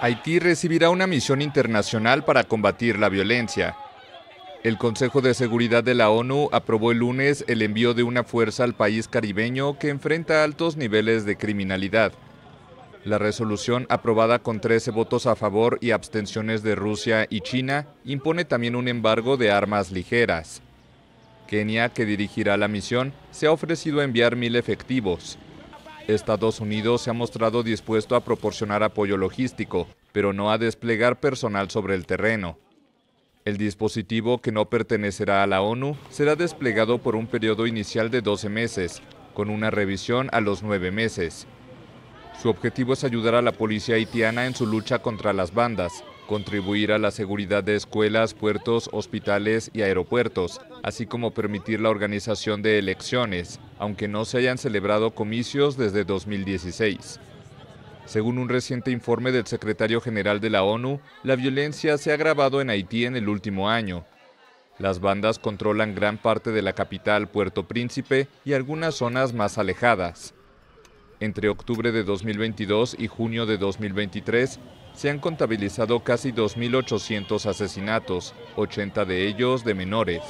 Haití recibirá una misión internacional para combatir la violencia. El Consejo de Seguridad de la ONU aprobó el lunes el envío de una fuerza al país caribeño que enfrenta altos niveles de criminalidad. La resolución, aprobada con 13 votos a favor y abstenciones de Rusia y China, impone también un embargo de armas ligeras. Kenia, que dirigirá la misión, se ha ofrecido a enviar mil efectivos, Estados Unidos se ha mostrado dispuesto a proporcionar apoyo logístico, pero no a desplegar personal sobre el terreno. El dispositivo, que no pertenecerá a la ONU, será desplegado por un periodo inicial de 12 meses, con una revisión a los 9 meses. Su objetivo es ayudar a la policía haitiana en su lucha contra las bandas, contribuir a la seguridad de escuelas, puertos, hospitales y aeropuertos, así como permitir la organización de elecciones, aunque no se hayan celebrado comicios desde 2016. Según un reciente informe del secretario general de la ONU, la violencia se ha agravado en Haití en el último año. Las bandas controlan gran parte de la capital Puerto Príncipe y algunas zonas más alejadas. Entre octubre de 2022 y junio de 2023 se han contabilizado casi 2.800 asesinatos, 80 de ellos de menores.